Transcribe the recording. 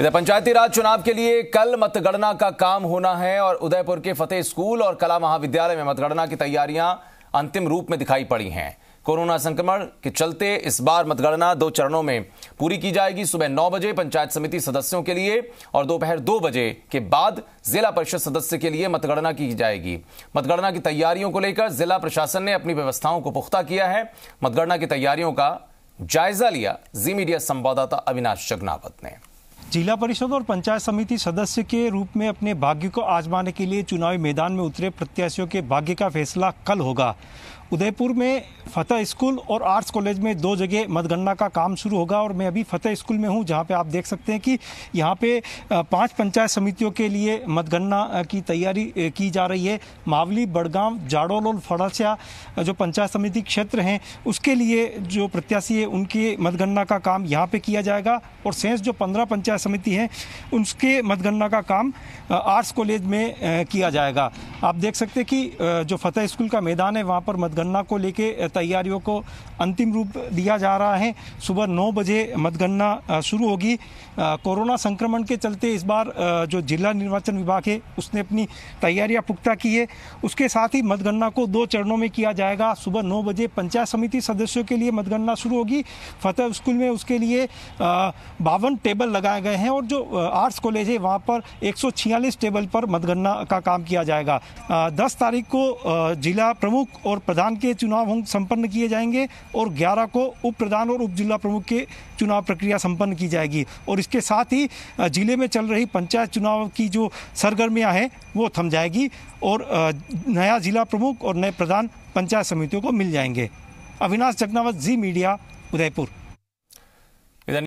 इधर पंचायती राज चुनाव के लिए कल मतगणना का काम होना है और उदयपुर के फतेह स्कूल और कला महाविद्यालय में मतगणना की तैयारियां अंतिम रूप में दिखाई पड़ी हैं कोरोना संक्रमण के चलते इस बार मतगणना दो चरणों में पूरी की जाएगी सुबह नौ बजे पंचायत समिति सदस्यों के लिए और दोपहर दो बजे के बाद जिला परिषद सदस्य के लिए मतगणना की जाएगी मतगणना की तैयारियों को लेकर जिला प्रशासन ने अपनी व्यवस्थाओं को पुख्ता किया है मतगणना की तैयारियों का जायजा लिया जी मीडिया संवाददाता अविनाश जगनावत ने जिला परिषद और पंचायत समिति सदस्य के रूप में अपने भाग्य को आजमाने के लिए चुनावी मैदान में उतरे प्रत्याशियों के भाग्य का फैसला कल होगा उदयपुर में फतेह स्कूल और आर्ट्स कॉलेज में दो जगह मतगणना का काम शुरू होगा और मैं अभी फतेह स्कूल में हूं जहां पे आप देख सकते हैं कि यहां पे पांच पंचायत समितियों के लिए मतगणना की तैयारी की जा रही है मावली बड़गाम जाड़ोल और फड़सिया जो पंचायत समिति क्षेत्र हैं उसके लिए जो प्रत्याशी है उनकी मतगणना का काम यहाँ पर किया जाएगा और सेंस जो पंद्रह पंचायत समिति हैं उनके मतगणना का काम आर्ट्स कॉलेज में किया जाएगा आप देख सकते हैं कि जो फतेह स्कूल का मैदान है वहाँ पर मतगणना को लेके तैयारियों को अंतिम रूप दिया जा रहा है सुबह नौ बजे मतगणना शुरू होगी कोरोना संक्रमण के चलते इस बार जो जिला निर्वाचन विभाग है उसने अपनी तैयारियां पुख्ता की है उसके साथ ही मतगणना को दो चरणों में किया जाएगा सुबह नौ बजे पंचायत समिति सदस्यों के लिए मतगणना शुरू होगी फतेह स्कूल में उसके लिए बावन टेबल लगाए गए हैं और जो आर्ट्स कॉलेज है वहाँ पर एक टेबल पर मतगणना का काम किया जाएगा दस तारीख को जिला प्रमुख और प्रधान के चुनाव संपन्न किए जाएंगे और ग्यारह को उप प्रधान और उप जिला प्रमुख के चुनाव प्रक्रिया संपन्न की जाएगी और इसके साथ ही जिले में चल रही पंचायत चुनाव की जो सरगर्मियां हैं वो थम जाएगी और नया जिला प्रमुख और नए प्रधान पंचायत समितियों को मिल जाएंगे अविनाश जगनावत जी मीडिया उदयपुर